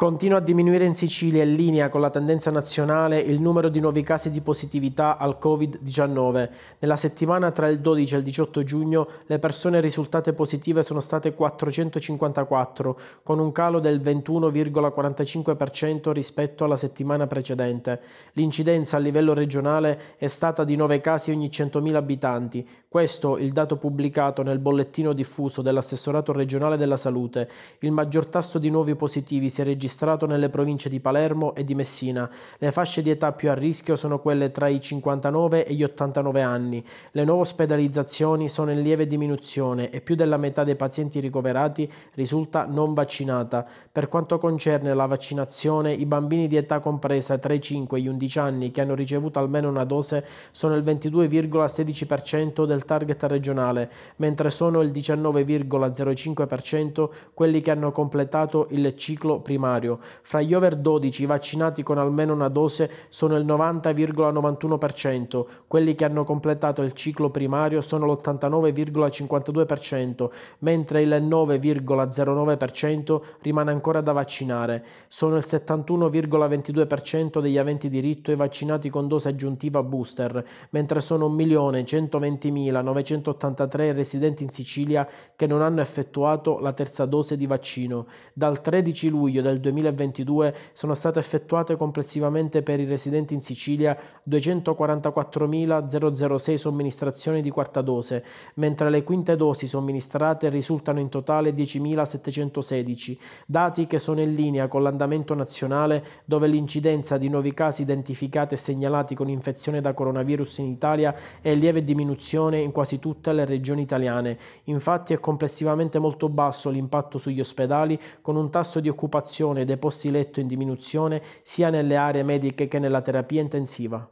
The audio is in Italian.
Continua a diminuire in Sicilia in linea con la tendenza nazionale il numero di nuovi casi di positività al Covid-19. Nella settimana tra il 12 e il 18 giugno le persone risultate positive sono state 454, con un calo del 21,45% rispetto alla settimana precedente. L'incidenza a livello regionale è stata di 9 casi ogni 100.000 abitanti. Questo il dato pubblicato nel bollettino diffuso dell'assessorato regionale della salute. Il maggior tasso di nuovi positivi si è registrato registrato nelle province di Palermo e di Messina. Le fasce di età più a rischio sono quelle tra i 59 e gli 89 anni. Le nuove ospedalizzazioni sono in lieve diminuzione e più della metà dei pazienti ricoverati risulta non vaccinata. Per quanto concerne la vaccinazione, i bambini di età compresa tra i 5 e gli 11 anni che hanno ricevuto almeno una dose sono il 22,16% del target regionale, mentre sono il 19,05% quelli che hanno completato il ciclo primario primario. Fra gli over 12 i vaccinati con almeno una dose sono il 90,91%, quelli che hanno completato il ciclo primario sono l'89,52%, mentre il 9,09% rimane ancora da vaccinare. Sono il 71,22% degli aventi diritto ai vaccinati con dose aggiuntiva booster, mentre sono 1.120.983 i residenti in Sicilia che non hanno effettuato la terza dose di vaccino. Dal 13 luglio del 2020 2022 sono state effettuate complessivamente per i residenti in Sicilia 244.006 somministrazioni di quarta dose, mentre le quinte dosi somministrate risultano in totale 10.716, dati che sono in linea con l'andamento nazionale dove l'incidenza di nuovi casi identificati e segnalati con infezione da coronavirus in Italia è in lieve diminuzione in quasi tutte le regioni italiane. Infatti è complessivamente molto basso l'impatto sugli ospedali con un tasso di occupazione persone dei posti letto in diminuzione sia nelle aree mediche che nella terapia intensiva.